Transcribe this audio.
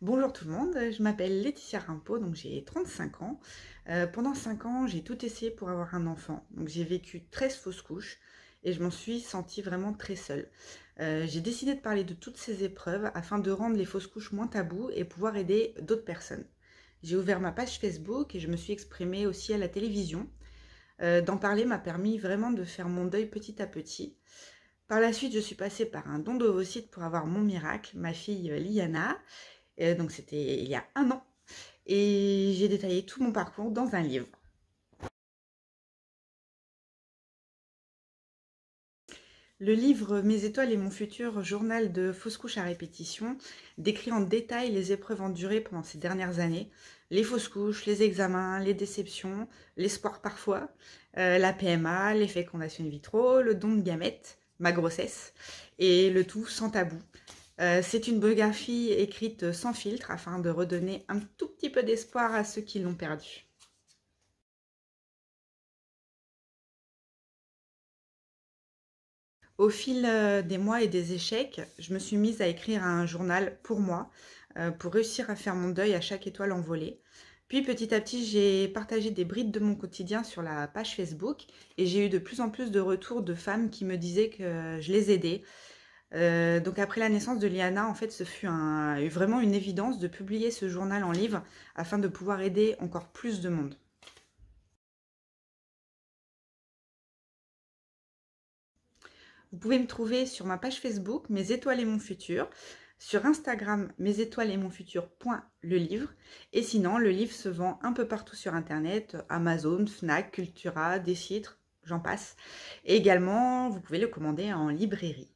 Bonjour tout le monde, je m'appelle Laetitia Rimpo, donc j'ai 35 ans. Euh, pendant 5 ans, j'ai tout essayé pour avoir un enfant. Donc j'ai vécu 13 fausses couches et je m'en suis sentie vraiment très seule. Euh, j'ai décidé de parler de toutes ces épreuves afin de rendre les fausses couches moins taboues et pouvoir aider d'autres personnes. J'ai ouvert ma page Facebook et je me suis exprimée aussi à la télévision. Euh, d'en parler m'a permis vraiment de faire mon deuil petit à petit. Par la suite, je suis passée par un don d'ovocytes pour avoir mon miracle, ma fille Liana, donc c'était il y a un an. Et j'ai détaillé tout mon parcours dans un livre. Le livre Mes étoiles et mon futur, journal de fausses couches à répétition, décrit en détail les épreuves endurées pendant ces dernières années, les fausses couches, les examens, les déceptions, l'espoir parfois, euh, la PMA, les fécondations in vitro, le don de gamètes, ma grossesse, et le tout sans tabou, euh, c'est une biographie écrite sans filtre afin de redonner un tout petit peu d'espoir à ceux qui l'ont perdu. Au fil euh, des mois et des échecs, je me suis mise à écrire un journal pour moi, euh, pour réussir à faire mon deuil à chaque étoile envolée. Puis petit à petit, j'ai partagé des brides de mon quotidien sur la page Facebook et j'ai eu de plus en plus de retours de femmes qui me disaient que je les aidais, euh, donc après la naissance de Liana, en fait, ce fut vraiment une évidence de publier ce journal en livre afin de pouvoir aider encore plus de monde. Vous pouvez me trouver sur ma page Facebook, Mes étoiles et mon futur, sur Instagram, Mes étoiles et mon futur. Le livre. Et sinon, le livre se vend un peu partout sur Internet, Amazon, Fnac, Cultura, des j'en passe. Et également, vous pouvez le commander en librairie.